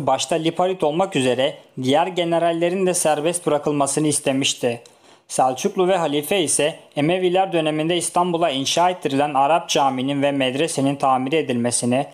başta Liparit olmak üzere diğer generallerin de serbest bırakılmasını istemişti. Selçuklu ve halife ise Emeviler döneminde İstanbul'a inşa ettirilen Arap caminin ve medresenin tamir edilmesini,